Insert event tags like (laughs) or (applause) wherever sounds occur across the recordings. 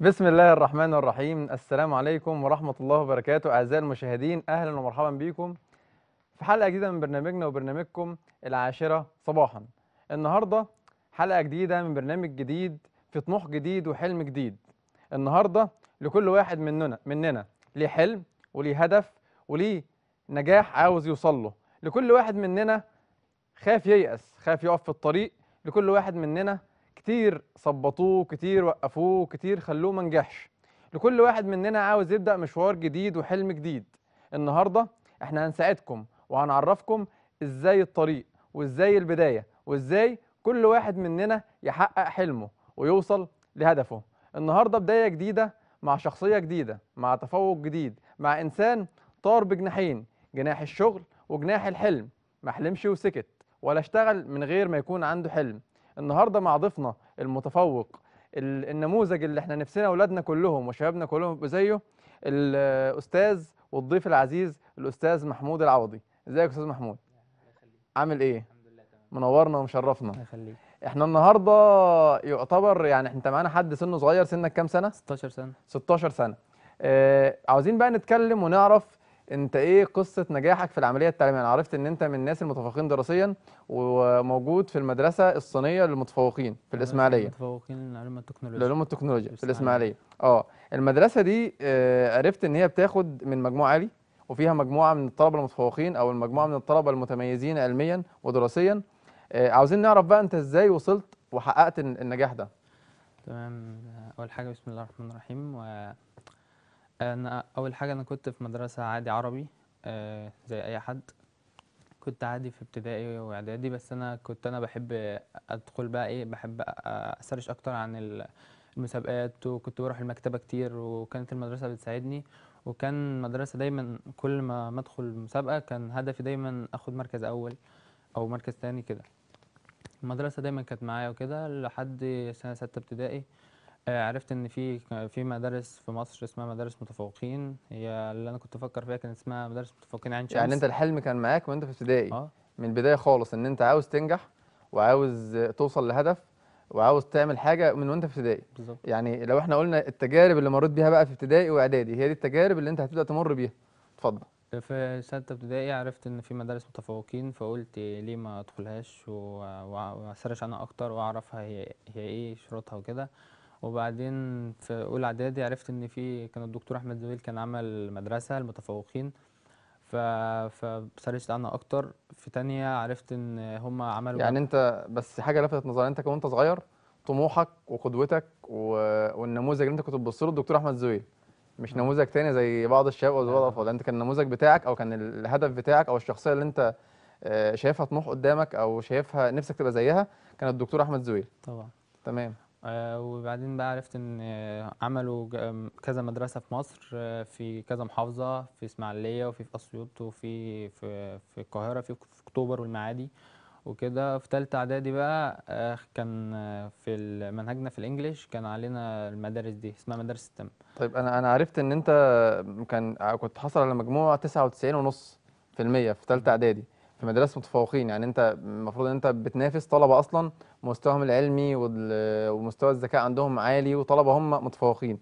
بسم الله الرحمن الرحيم السلام عليكم ورحمة الله وبركاته أعزائي المشاهدين أهلا ومرحبا بكم في حلقة جديدة من برنامجنا وبرنامجكم العاشرة صباحا النهاردة حلقة جديدة من برنامج جديد في طموح جديد وحلم جديد النهاردة لكل واحد مننا مننا ليه حلم وليه هدف وليه نجاح عاوز يوصل له لكل واحد مننا خاف ييأس خاف يقف في الطريق لكل واحد مننا كتير صبطوه كتير وقفوه كتير خلوه ما نجحش لكل واحد مننا عاوز يبدا مشوار جديد وحلم جديد النهارده احنا هنساعدكم وهنعرفكم ازاي الطريق وازاي البدايه وازاي كل واحد مننا يحقق حلمه ويوصل لهدفه النهارده بدايه جديده مع شخصيه جديده مع تفوق جديد مع انسان طار بجناحين جناح الشغل وجناح الحلم ما حلمش وسكت ولا اشتغل من غير ما يكون عنده حلم النهارده مع ضيفنا المتفوق النموذج اللي احنا نفسنا اولادنا كلهم وشبابنا كلهم يبقوا زيه الاستاذ والضيف العزيز الاستاذ محمود العوضي ازيك يا استاذ محمود عامل ايه الحمد لله تمام منورنا ومشرفنا الله يخليك احنا النهارده يعتبر يعني انت معانا حد سنه صغير سنك كام سنه 16 سنه 16 سنه آه عاوزين بقى نتكلم ونعرف انت ايه قصه نجاحك في العمليه التعليميه انا عرفت ان انت من الناس المتفوقين دراسيا وموجود في المدرسه الصينيه للمتفوقين في الاسماعيليه المتفوقين للعلوم التكنولوجيا للعلوم التكنولوجيا في الاسماعيليه اه المدرسه دي آه عرفت ان هي بتاخد من مجموع عالي وفيها مجموعه من الطلبه المتفوقين او المجموعه من الطلبه المتميزين علميا ودراسيا آه عاوزين نعرف بقى انت ازاي وصلت وحققت النجاح ده تمام اول حاجه بسم الله الرحمن الرحيم و انا اول حاجه انا كنت في مدرسه عادي عربي آه، زي اي حد كنت عادي في ابتدائي واعدادي بس انا كنت انا بحب ادخل بقى ايه بحب اسرش اكتر عن المسابقات وكنت بروح المكتبه كتير وكانت المدرسه بتساعدني وكان المدرسه دايما كل ما مدخل مسابقه كان هدفي دايما اخد مركز اول او مركز تاني كده المدرسه دايما كانت معايا وكده لحد سنه سته ابتدائي آه، عرفت ان في في مدارس في مصر اسمها مدارس متفوقين هي اللي انا كنت افكر فيها كان اسمها مدارس متفوقين عين يعني شمس يعني انت الحلم كان معاك وانت في ابتدائي آه. من البدايه خالص ان انت عاوز تنجح وعاوز توصل لهدف وعاوز تعمل حاجه من وانت في ابتدائي يعني لو احنا قلنا التجارب اللي مريت بيها بقى في ابتدائي واعدادي هي دي التجارب اللي انت هتبدا تمر بيها اتفضل في سته ابتدائي عرفت ان في مدارس متفوقين فقلت ليه ما ادخلهاش واسرش عنها اكتر واعرفها هي هي ايه شروطها وكده وبعدين في اولى اعدادي عرفت ان في كان الدكتور احمد زويل كان عمل مدرسه المتفوقين ف فسرشت عنها اكتر في تانية عرفت ان هم عملوا يعني انت بس حاجه لفتت نظري انت وانت صغير طموحك وقدوتك و... والنموذج اللي انت كنت بتبص له الدكتور احمد زويل مش نموذج تاني زي بعض الشباب او بعض الاطفال انت كان النموذج بتاعك او كان الهدف بتاعك او الشخصيه اللي انت آه، شايفها طموح قدامك او شايفها نفسك تبقى زيها كان الدكتور احمد زويل طبعا تمام آه، وبعدين بقى عرفت ان آه، عملوا كذا مدرسه في مصر آه، في كذا محافظه في اسماعيليه وفي في اسيوط وفي في, في القاهره في اكتوبر والمعادي وكده في ثالثه اعدادي بقى كان في منهجنا في الانجليش كان علينا المدارس دي اسمها مدارس التم طيب انا انا عرفت ان انت كان كنت حصل على مجموع 99.5% في المية في ثالثه اعدادي في مدارس متفوقين يعني انت المفروض ان انت بتنافس طلبه اصلا مستواهم العلمي ومستوى الذكاء عندهم عالي وطلبه هم متفوقين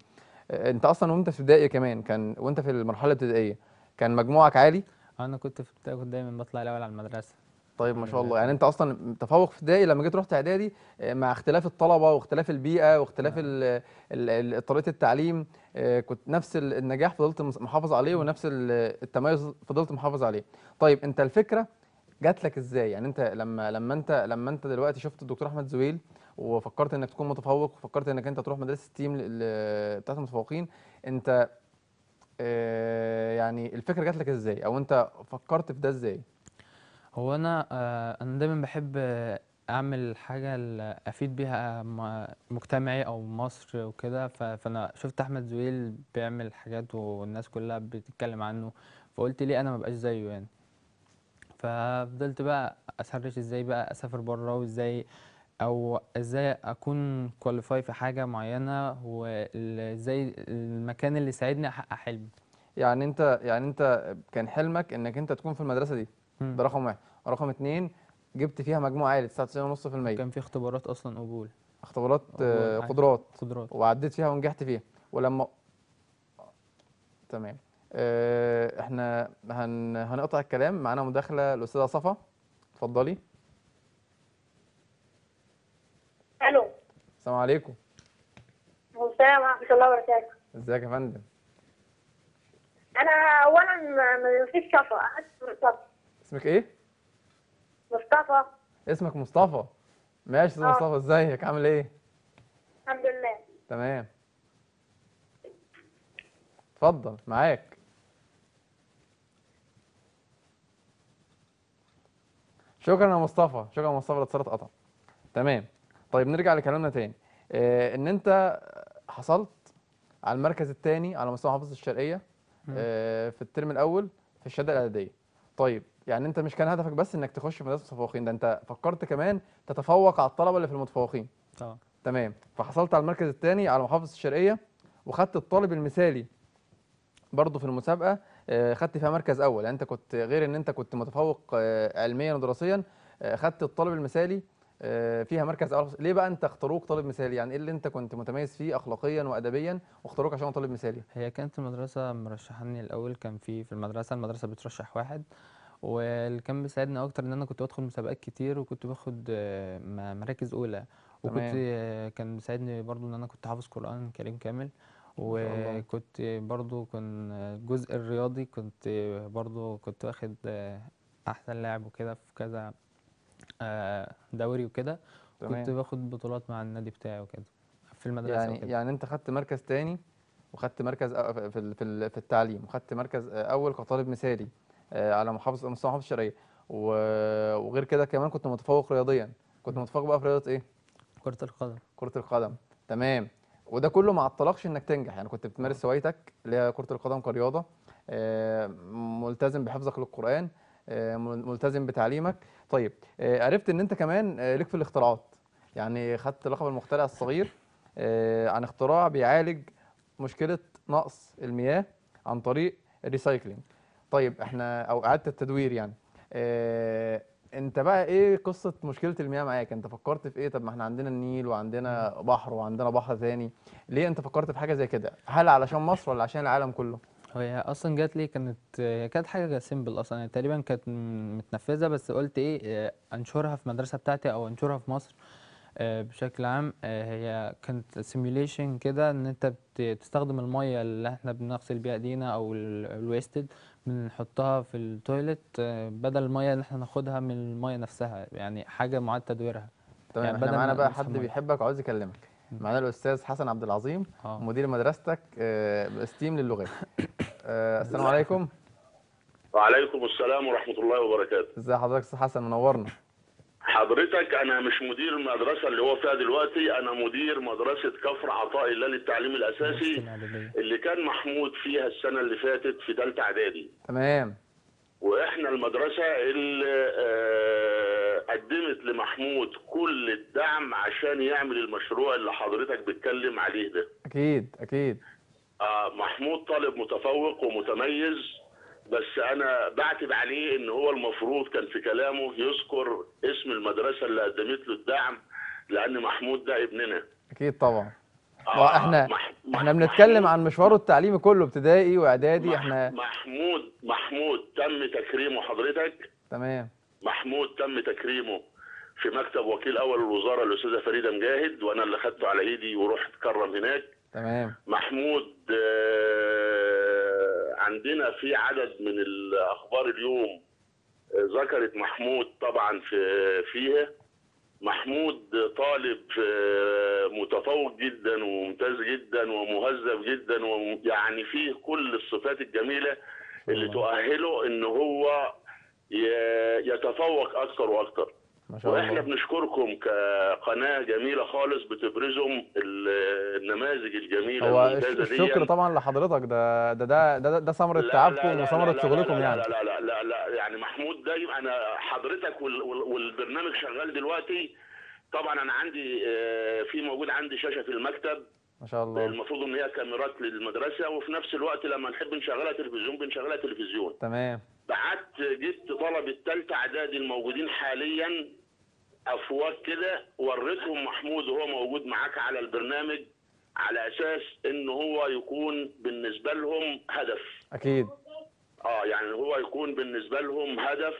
انت اصلا وانت في ابتدائي كمان كان وانت في المرحله الابتدائيه كان مجموعك عالي انا كنت في ابتدائي كنت دايما بطلع الاول على المدرسه طيب ما شاء يعني الله يعني انت اصلا تفوق في ابتدائي لما جيت رحت اعدادي آه، مع اختلاف الطلبه واختلاف البيئه واختلاف نعم. طريقه التعليم آه، كنت نفس النجاح فضلت محافظ عليه ونفس التميز فضلت محافظ عليه طيب انت الفكره جات لك ازاي يعني انت لما لما انت لما انت دلوقتي شفت الدكتور احمد زويل وفكرت انك تكون متفوق وفكرت انك انت تروح مدرسه التيم بتاعت المتفوقين انت آه، يعني الفكره جات لك ازاي او انت فكرت في ده ازاي هو انا آه، انا دايما بحب اعمل حاجه اللي افيد بيها مجتمعي او مصر وكده فانا شفت احمد زويل بيعمل حاجات والناس كلها بتتكلم عنه فقلت ليه انا ما بقاش زيه يعني ففضلت بقى اسرش ازاي بقى اسافر بره وازاي او ازاي اكون كواليفاي في حاجه معينه وازاي المكان اللي ساعدني احقق حلمي يعني انت يعني انت كان حلمك انك انت تكون في المدرسه دي ده رقم واحد رقم اتنين جبت فيها مجموع عالي 99.5% كان في اختبارات اصلا قبول اختبارات آه، قدرات قدرات وعديت فيها ونجحت فيها ولما تمام آه، احنا هن... هنقطع الكلام معانا مداخله الاستاذه صفا اتفضلي الو السلام عليكم السلام ورحمه الله وبركاته ازيك يا فندم انا اولا مفيش صفا مصطفى اسمك ايه مصطفى اسمك مصطفى ماشي يا آه. مصطفى ازيك عامل ايه الحمد لله تمام اتفضل معاك شكرا يا مصطفى شكرا يا مصطفى الاتصال اتقطع تمام طيب نرجع لكلامنا تاني آه ان انت حصلت على المركز الثاني على مستوى محافظه الشرقيه آه في الترم الاول في الشهاده الاعداديه طيب يعني انت مش كان هدفك بس انك تخش في مدرسه متفوقين ده انت فكرت كمان تتفوق على الطلبه اللي في المتفوقين طبعا تمام فحصلت على المركز الثاني على محافظه الشرقيه وخدت الطالب المثالي برضه في المسابقه آه، خدت فيها مركز اول يعني انت كنت غير ان انت كنت متفوق آه، علميا ودراسيا آه، خدت الطالب المثالي فيها مركز اول ليه بقى انت اختاروك طالب مثالي يعني ايه اللي انت كنت متميز فيه اخلاقيا وادبيا واختاروك عشان طالب مثالي هي كانت المدرسه مرشحاني الاول كان في في المدرسه المدرسه بترشح واحد واللي كان بيساعدني اكتر ان انا كنت بدخل مسابقات كتير وكنت باخد مراكز اولى وكنت تمام. كان بيساعدني برضو ان انا كنت حافظ قران كريم كامل وكنت برضو كان الجزء الرياضي كنت برضو كنت واخد احسن لاعب وكده في كذا آه، دوري وكده كنت باخد بطولات مع النادي بتاعي وكده في المدرسه يعني وكدا. يعني انت خدت مركز تاني وخدت مركز في في التعليم وخدت مركز اول كطالب مثالي آه، على محافظه مستوى محافظه الشرقيه وغير كده كمان كنت متفوق رياضيا كنت متفوق بقى في رياضه ايه كره القدم كره القدم تمام وده كله ما عطلكش انك تنجح يعني كنت بتمارس هوايتك اللي هي كره القدم كرياضه آه، ملتزم بحفظك للقران آه، ملتزم بتعليمك طيب آه، عرفت ان انت كمان ليك في الاختراعات يعني خدت لقب المخترع الصغير عن اختراع بيعالج مشكله نقص المياه عن طريق الريسايكلينج طيب احنا او اعاده التدوير يعني انت بقى ايه قصه مشكله المياه معاك انت فكرت في ايه طب ما احنا عندنا النيل وعندنا بحر وعندنا بحر ثاني ليه انت فكرت في حاجه زي كده هل علشان مصر ولا عشان العالم كله هي اصلا جات لي كانت هي كانت حاجه سيمبل اصلا يعني تقريبا كانت متنفذه بس قلت ايه آه، انشرها في المدرسه بتاعتي او انشرها في مصر آه، بشكل عام آه، هي كانت سيميوليشن كده ان انت بتستخدم الميه اللي احنا بنغسل بيها ايدينا او الويستد بنحطها في التويلت آه، بدل الميه اللي احنا ناخدها من الميه نفسها يعني حاجه معاد تدويرها تمام يعني احنا معانا بقى حد بيحبك وعاوز يكلمك معانا الاستاذ حسن عبد العظيم آه. مدير مدرستك ستيم للغات (coughs) السلام عليكم وعليكم السلام ورحمه الله وبركاته ازي حضرتك استاذ حسن منورنا حضرتك انا مش مدير المدرسه اللي هو فيها دلوقتي انا مدير مدرسه كفر عطاء الله للتعليم الاساسي نعم، اللي كان محمود فيها السنه اللي فاتت في ثالثه اعدادي تمام واحنا المدرسه اللي آه، قدمت لمحمود كل الدعم عشان يعمل المشروع اللي حضرتك بتتكلم عليه ده اكيد اكيد آه محمود طالب متفوق ومتميز بس انا بعتب عليه ان هو المفروض كان في كلامه يذكر اسم المدرسه اللي قدمت له الدعم لان محمود ده ابننا اكيد طبعا آه احنا مح... احنا بنتكلم عن مشواره التعليمي كله ابتدائي واعدادي مح... احنا محمود محمود تم تكريمه حضرتك تمام محمود تم تكريمه في مكتب وكيل اول الوزاره الاستاذه فريده مجاهد وانا اللي خدته على ايدي ورحت اتكرم هناك تمام محمود آه، عندنا في عدد من الاخبار اليوم ذكرت محمود طبعا في فيها محمود طالب آه، متفوق جدا وممتاز جدا ومهذب جدا ويعني فيه كل الصفات الجميله اللي آه. تؤهله ان هو يتفوق اكثر واكثر ما شاء الله واحنا بنشكركم كقناه جميله خالص بتبرزهم النماذج الجميله هو الشكر طبعا لحضرتك ده ده ده ده, ده ثمره تعبكم وثمره شغلكم يعني لا لا لا لا يعني محمود ده انا حضرتك والبرنامج شغال دلوقتي طبعا انا عندي آه، في موجود عندي شاشه في المكتب شاء الله المفروض ان هي كاميرات للمدرسه وفي نفس الوقت لما نحب نشغلها تلفزيون بنشغلها تلفزيون تمام بعت جبت طلب الثالثه اعدادي الموجودين حاليا افواج كده وريتهم محمود وهو موجود معاك على البرنامج على اساس ان هو يكون بالنسبه لهم هدف اكيد اه يعني هو يكون بالنسبه لهم هدف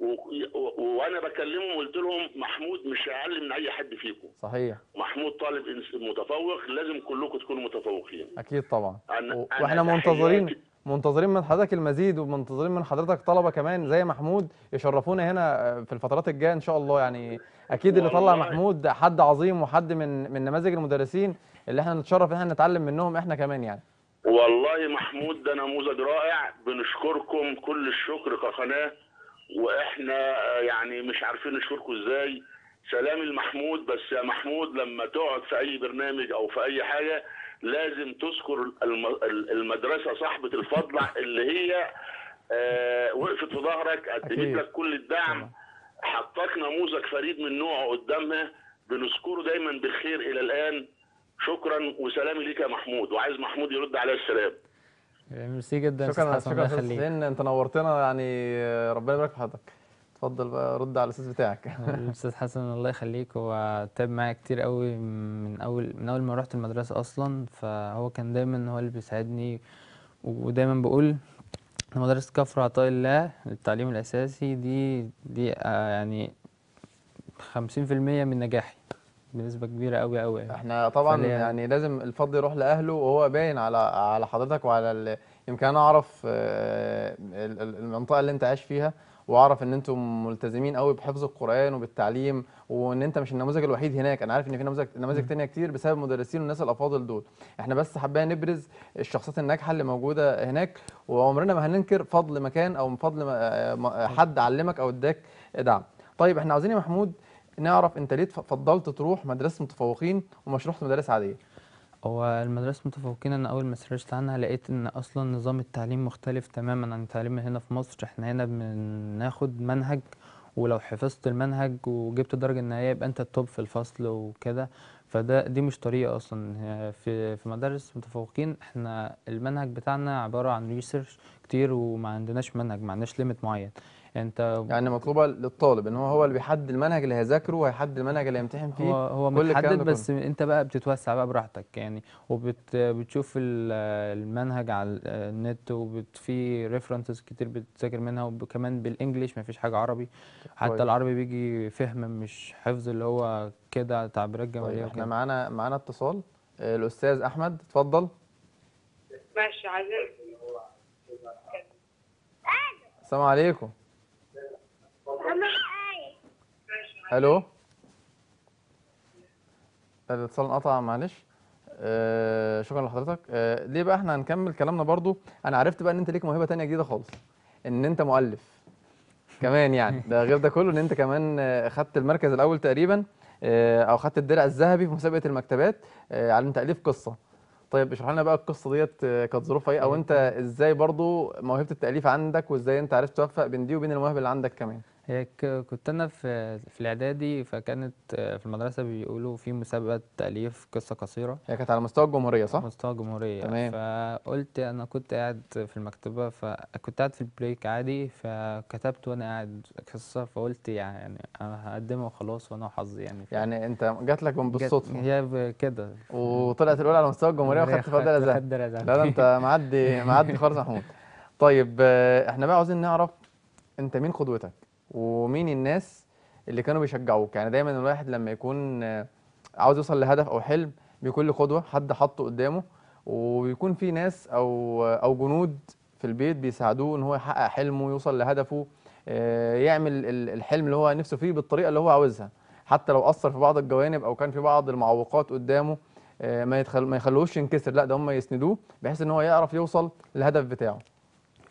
وانا بكلمهم قلت لهم محمود مش اقل من اي حد فيكم صحيح محمود طالب متفوق لازم كلكم تكونوا متفوقين اكيد طبعا أنا واحنا أنا منتظرين منتظرين من حضرتك المزيد ومنتظرين من حضرتك طلبه كمان زي محمود يشرفونا هنا في الفترات الجايه ان شاء الله يعني اكيد اللي طلع محمود حد عظيم وحد من من نماذج المدرسين اللي احنا نتشرف ان احنا نتعلم منهم احنا كمان يعني والله محمود ده نموذج رائع بنشكركم كل الشكر كقناه واحنا آه، يعني مش عارفين نشكركم ازاي سلامي لمحمود بس يا محمود لما تقعد في اي برنامج او في اي حاجه لازم تذكر المدرسه صاحبه الفضل اللي هي آه، وقفت في ظهرك قدمت لك كل الدعم حطت نموذج فريد من نوعه قدامها بنذكره دايما بالخير الى الان شكرا وسلامي ليك يا محمود وعايز محمود يرد عليا السلام يعني ميرسي جدا شكرا شكرا استاذ حسين انت نورتنا يعني ربنا يبارك في حضرتك اتفضل بقى رد على الاستاذ بتاعك (laughs) الاستاذ حسن الله يخليك هو تعب معايا كتير قوي من اول من اول ما رحت المدرسه اصلا فهو كان دايما هو اللي بيساعدني ودايما بقول مدرسه كفر عطاء الله للتعليم الاساسي دي دي آه، يعني 50% من نجاحي بنسبه كبيره قوي قوي يعني. احنا طبعا يعني لازم الفضل يروح لاهله وهو باين على على حضرتك وعلى يمكن انا اعرف آه، المنطقه اللي انت عايش فيها واعرف ان انتم ملتزمين قوي بحفظ القران وبالتعليم وان انت مش النموذج الوحيد هناك انا عارف ان في نماذج نماذج تانية كتير بسبب المدرسين والناس الافاضل دول احنا بس حابين نبرز الشخصيات الناجحه اللي موجوده هناك وعمرنا ما هننكر فضل مكان او فضل آه، حد علمك او اداك دعم طيب احنا عاوزين يا محمود نعرف انت ليه فضلت تروح مدرسه متفوقين ومش رحت مدارس عاديه هو المدرسة المتفوقين أنا أول ما سرشت عنها لقيت إن أصلا نظام التعليم مختلف تماما عن التعليم هنا في مصر إحنا هنا بناخد منهج ولو حفظت المنهج وجبت درجة النهائية يبقى أنت التوب في الفصل وكده فده دي مش طريقة أصلا في في مدارس متفوقين إحنا المنهج بتاعنا عبارة عن ريسيرش كتير وما عندناش منهج ما عندناش ليميت معين يعني انت يعني مطلوبه للطالب ان هو هو اللي بيحدد المنهج اللي هيذاكره وهيحدد المنهج اللي هيمتحن فيه هو, هو كل متحدد بس كله. انت بقى بتتوسع بقى براحتك يعني وبتشوف المنهج على النت وفي ريفرنسز كتير بتذاكر منها وكمان بالانجلش ما فيش حاجه عربي حتى العربي بيجي فهم مش حفظ اللي هو كده تعبيرات جماليه طيب احنا معانا معانا اتصال الاستاذ احمد اتفضل ماشي عايزين السلام عليكم الو الاتصال انقطع معلش آه شكرا لحضرتك آه ليه بقى احنا هنكمل كلامنا برضو انا عرفت بقى ان انت ليك موهبه ثانيه جديده خالص ان انت مؤلف كمان يعني ده غير ده كله ان انت كمان اخذت آه، خدت المركز الاول تقريبا آه، او خدت الدرع الذهبي في مسابقه المكتبات آه، على تاليف قصه طيب اشرح لنا بقى القصه ديت كانت ظروفها ايه او انت ازاي برضو موهبه التاليف عندك وازاي انت عرفت توفق بين دي وبين المواهب اللي عندك كمان هي كنت انا في في الاعدادي فكانت آه، في المدرسه بيقولوا في مسابقه تاليف قصه قصيره هي كانت على مستوى الجمهوريه صح مستوى الجمهوريه تمام فقلت انا كنت قاعد في المكتبه فكنت قاعد في البريك عادي فكتبت وانا قاعد قصه فقلت يعني انا هقدمها وخلاص وانا وحظي يعني يعني انت جات لك من بالصدفه هي كده وطلعت الاولى على مستوى الجمهوريه وخدت فيها درجه لا لا انت (laughs) معدي معدي خالص يا محمود طيب آه، احنا بقى عاوزين نعرف انت مين قدوتك ومين الناس اللي كانوا بيشجعوك يعني دايما الواحد لما يكون آه، عاوز يوصل لهدف او حلم بيكون له قدوه حد حطه قدامه وبيكون في ناس او آه، او جنود في البيت بيساعدوه ان هو يحقق حلمه يوصل لهدفه آه، يعمل الحلم اللي هو نفسه فيه بالطريقه اللي هو عاوزها حتى لو اثر في بعض الجوانب او كان في بعض المعوقات قدامه ما ما يخلوش ينكسر لا ده هم يسندوه بحيث ان هو يعرف يوصل للهدف بتاعه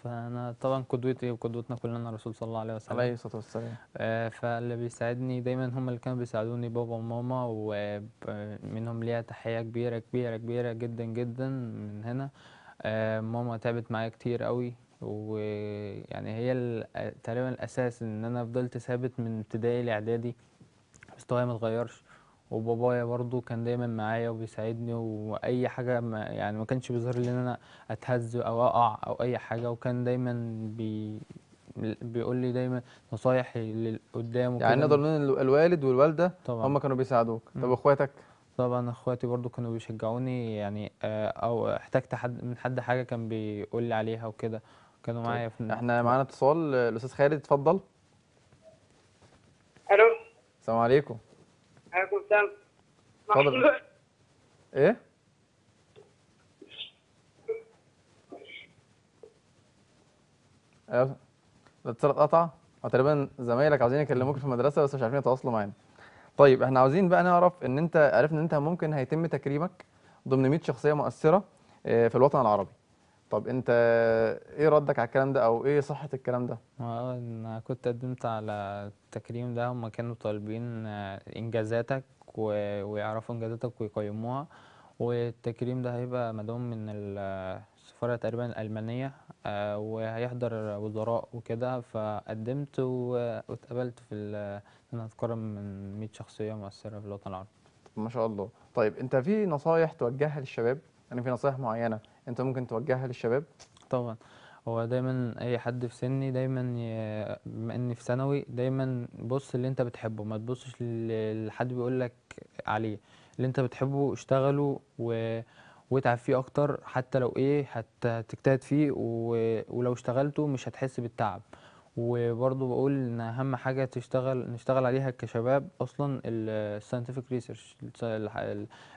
فانا طبعا قدوتي وقدوتنا كلنا الرسول صلى الله عليه وسلم عليه الصلاه والسلام آه، فاللي بيساعدني دايما هم اللي كانوا بيساعدوني بابا وماما ومنهم آه، ليها تحيه كبيره كبيره كبيره جدا جدا من هنا آه، ماما تعبت معايا كتير قوي ويعني هي تقريبا الاساس ان انا فضلت ثابت من ابتدائي لاعدادي مستواي ما اتغيرش وبابايا برضو كان دايما معايا وبيساعدني واي حاجه ما يعني ما كانش بيظهر لي ان انا اتهز او اقع او اي حاجه وكان دايما بي بيقول لي دايما نصايح للقدام يعني نقدر نقول الوالد والوالده طبعا هم كانوا بيساعدوك طب اخواتك طبعا اخواتي برضو كانوا بيشجعوني يعني آه، او احتجت حد من حد حاجه كان بيقول لي عليها وكده كانوا طيب. معايا في احنا معانا اتصال الاستاذ خالد اتفضل الو السلام عليكم السلام تفضل ايه ايوه الاتصال اتقطع تقريبا زمايلك عاوزين يكلموك في المدرسه بس مش عارفين يتواصلوا معانا طيب احنا عاوزين بقى نعرف ان انت عرفنا ان انت ممكن هيتم تكريمك ضمن 100 شخصيه مؤثره آه، في الوطن العربي طب انت ايه ردك على الكلام ده او ايه صحه الكلام ده اه انا كنت قدمت على التكريم ده هم كانوا طالبين آه، انجازاتك و... ويعرفوا انجازاتك ويقيموها والتكريم ده هيبقى مدعوم من السفاره تقريبا الالمانيه آه، وهيحضر وزراء وكده فقدمت واتقبلت في ان انا اتكرم من 100 شخصيه مؤثره في الوطن العربي ما شاء الله طيب انت في نصايح توجهها للشباب يعني في نصايح معينه انت ممكن توجهها للشباب طبعا هو دايما اي حد في سني دايما ي... بما اني في ثانوي دايما بص اللي انت بتحبه ما تبصش لحد بيقول لك عليه اللي انت بتحبه اشتغله و... واتعب فيه اكتر حتى لو ايه هتجتهد فيه و... ولو اشتغلته مش هتحس بالتعب وبرضه بقول ان اهم حاجه تشتغل نشتغل عليها كشباب اصلا الساينتفك ريسيرش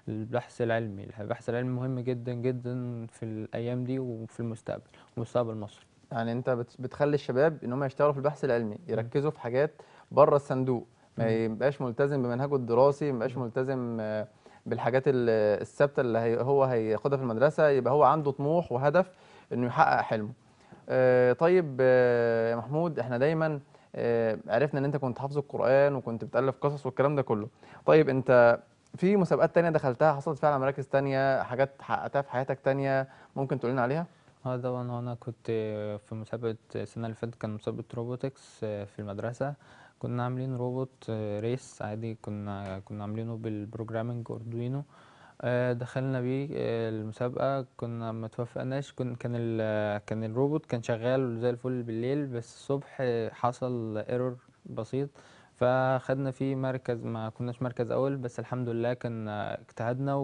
البحث العلمي البحث العلمي مهم جدا جدا في الايام دي وفي المستقبل مستقبل مصر يعني انت بتخلي الشباب ان هم يشتغلوا في البحث العلمي يركزوا في حاجات بره الصندوق ما يبقاش ملتزم بمنهجه الدراسي ما يبقاش ملتزم بالحاجات الثابته اللي هو هياخدها في المدرسه يبقى هو عنده طموح وهدف انه يحقق حلمه آه، طيب آه، يا محمود احنا دايما آه، عرفنا ان انت كنت حافظ القران وكنت بتالف قصص والكلام ده كله طيب انت في مسابقات تانية دخلتها حصلت فعلا مراكز تانية حاجات حققتها في حياتك تانية ممكن تقول لنا عليها اه طبعا انا كنت في مسابقه السنه اللي فاتت كان مسابقه روبوتكس في المدرسه كنا عاملين روبوت ريس عادي كنا كنا عاملينه بالبروجرامينج اردوينو آه، دخلنا بيه آه، المسابقة كنا ما توفقناش كنا كان كان الروبوت كان شغال زي الفل بالليل بس الصبح حصل ايرور بسيط فخدنا فيه مركز ما كناش مركز أول بس الحمد لله كان اجتهدنا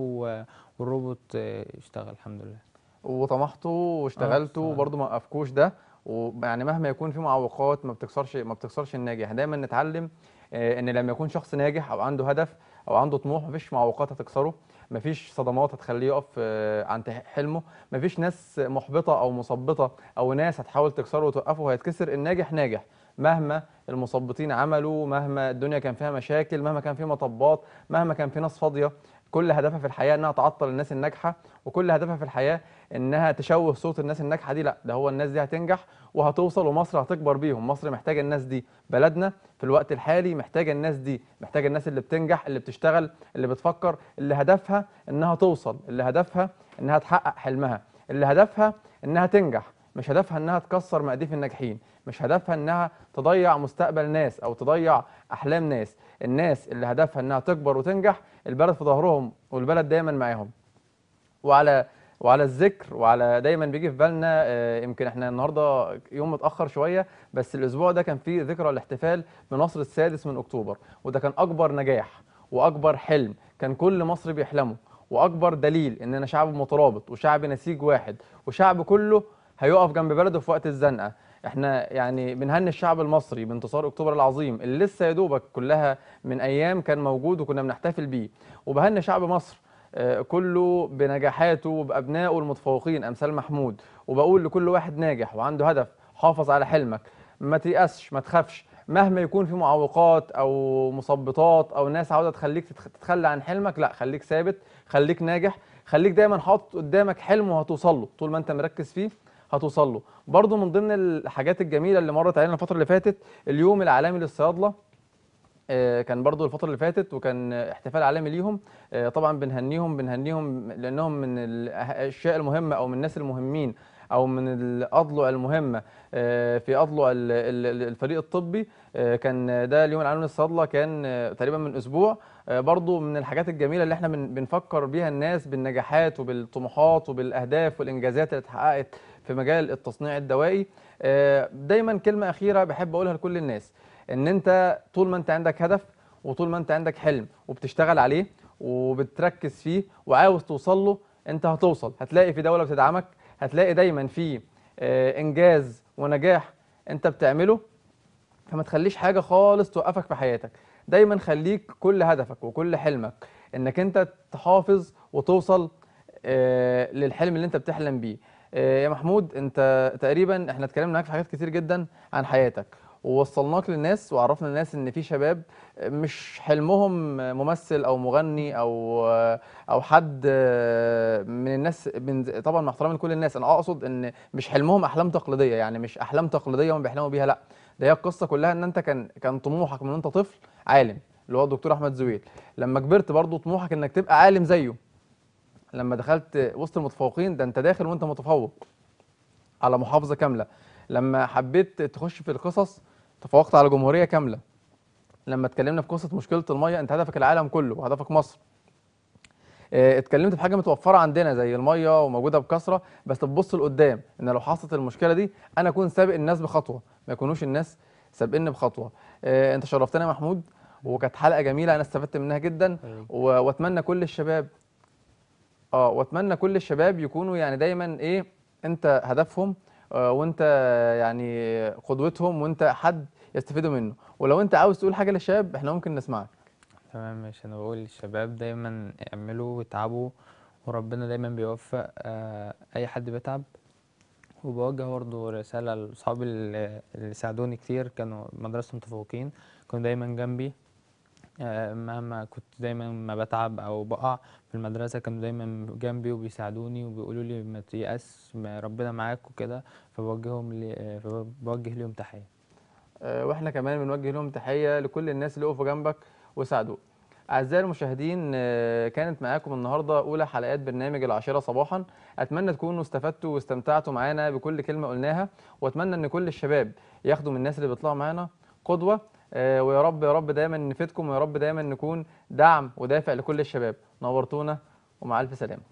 والروبوت اشتغل الحمد لله وطمحتوا واشتغلتوا آه، وبرضه ما وقفكوش ده ويعني مهما يكون في معوقات ما بتكسرش ما بتكسرش الناجح دايما نتعلم ان لما يكون شخص ناجح او عنده هدف او عنده طموح مفيش معوقات هتكسره مفيش صدمات هتخليه يقف آه، عن حلمه مفيش ناس محبطه او مثبطه او ناس هتحاول تكسره وتوقفه وهيتكسر الناجح ناجح مهما المثبطين عملوا مهما الدنيا كان فيها مشاكل مهما كان في مطبات مهما كان في ناس فاضيه كل هدفها في الحياه انها تعطل الناس الناجحه وكل هدفها في الحياه انها تشوه صوره الناس الناجحه دي لا ده هو الناس دي هتنجح وهتوصل ومصر هتكبر بيهم مصر محتاجه الناس دي بلدنا في الوقت الحالي محتاجه الناس دي محتاجه الناس اللي بتنجح اللي بتشتغل اللي بتفكر اللي هدفها انها توصل اللي هدفها انها تحقق حلمها اللي هدفها انها تنجح مش هدفها انها تكسر مقاديف الناجحين مش هدفها انها تضيع مستقبل ناس او تضيع احلام ناس الناس اللي هدفها انها تكبر وتنجح البلد في ظهرهم والبلد دايما معاهم وعلى وعلى الذكر وعلى دايما بيجي في بالنا آه، يمكن احنا النهارده يوم متاخر شويه بس الاسبوع ده كان فيه ذكرى الاحتفال بنصر السادس من اكتوبر وده كان اكبر نجاح واكبر حلم كان كل مصري بيحلمه واكبر دليل اننا شعب مترابط وشعب نسيج واحد وشعب كله هيقف جنب بلده في وقت الزنقه احنا يعني بنهني الشعب المصري بانتصار اكتوبر العظيم اللي لسه يا دوبك كلها من ايام كان موجود وكنا بنحتفل بيه وبهني شعب مصر آه، كله بنجاحاته وبابنائه المتفوقين امثال محمود وبقول لكل واحد ناجح وعنده هدف حافظ على حلمك ما تيأسش ما تخافش مهما يكون في معوقات او مثبطات او ناس عاوزه تخليك تتخلى عن حلمك لا خليك ثابت خليك ناجح خليك دايما حاطط قدامك حلم وهتوصل له طول ما انت مركز فيه هتوصل له برضو من ضمن الحاجات الجميله اللي مرت علينا الفتره اللي فاتت اليوم العالمي للصيادله آه، كان برضو الفترة اللي فاتت وكان احتفال عالمي ليهم آه، طبعا بنهنيهم بنهنيهم لأنهم من الأشياء المهمة أو من الناس المهمين او من الاضلع المهمه آه، في اضلع الفريق الطبي كان ده اليوم العالمي للصيادلة كان تقريبا من اسبوع برضو من الحاجات الجميله اللي احنا بنفكر بيها الناس بالنجاحات وبالطموحات وبالاهداف والانجازات اللي اتحققت في مجال التصنيع الدوائي آه، دايما كلمة أخيرة بحب أقولها لكل الناس إن أنت طول ما أنت عندك هدف وطول ما أنت عندك حلم وبتشتغل عليه وبتركز فيه وعاوز توصل له أنت هتوصل هتلاقي في دولة بتدعمك هتلاقي دايما في آه، إنجاز ونجاح أنت بتعمله فما تخليش حاجة خالص توقفك في حياتك دايما خليك كل هدفك وكل حلمك انك انت تحافظ وتوصل آه، للحلم اللي انت بتحلم بيه آه، يا محمود انت تقريبا احنا اتكلمنا معاك في حاجات كتير جدا عن حياتك ووصلناك للناس وعرفنا الناس ان في شباب مش حلمهم ممثل او مغني او او حد آه، من الناس من طبعا مع احترامي لكل الناس انا اقصد ان مش حلمهم احلام تقليديه يعني مش احلام تقليديه هم بيحلموا بيها لا ده هي القصه كلها ان انت كان كان طموحك من وانت طفل عالم اللي هو الدكتور احمد زويل لما كبرت برضه طموحك انك تبقى عالم زيه لما دخلت وسط المتفوقين ده انت داخل وانت متفوق على محافظه كامله لما حبيت تخش في القصص تفوقت على جمهوريه كامله لما اتكلمنا في قصه مشكله الميه انت هدفك العالم كله وهدفك مصر اه، اتكلمت في حاجه متوفره عندنا زي الميه وموجوده بكثره بس تبص لقدام ان لو حصلت المشكله دي انا اكون سابق الناس بخطوه ما يكونوش الناس سابقني بخطوه اه انت شرفتنا يا محمود وكانت حلقه جميله انا استفدت منها جدا أيوه. واتمنى كل الشباب اه واتمنى كل الشباب يكونوا يعني دايما ايه انت هدفهم آه، وانت يعني قدوتهم وانت حد يستفيدوا منه ولو انت عاوز تقول حاجه للشباب احنا ممكن نسمعك تمام ماشي انا بقول للشباب دايما اعملوا وتعبوا وربنا دايما بيوفق آه، اي حد بيتعب وبوجه برضه رساله لاصحابي اللي ساعدوني كتير كانوا مدرسه متفوقين كانوا دايما جنبي آه، مهما كنت دايما ما بتعب او بقع في المدرسه كانوا دايما جنبي وبيساعدوني وبيقولوا لي ما تيأس ربنا معاك وكده فبوجههم لي آه، فبوجه لهم تحيه آه، واحنا كمان بنوجه لهم تحيه لكل الناس اللي وقفوا جنبك وساعدوك أعزائي المشاهدين كانت معاكم النهاردة أولى حلقات برنامج العاشرة صباحا أتمنى تكونوا استفدتوا واستمتعتوا معانا بكل كلمة قلناها وأتمنى أن كل الشباب ياخدوا من الناس اللي بيطلعوا معانا قدوة آه، ويا رب يا رب دايما نفيدكم ويا رب دايما نكون دعم ودافع لكل الشباب نورتونا ومع الف سلامه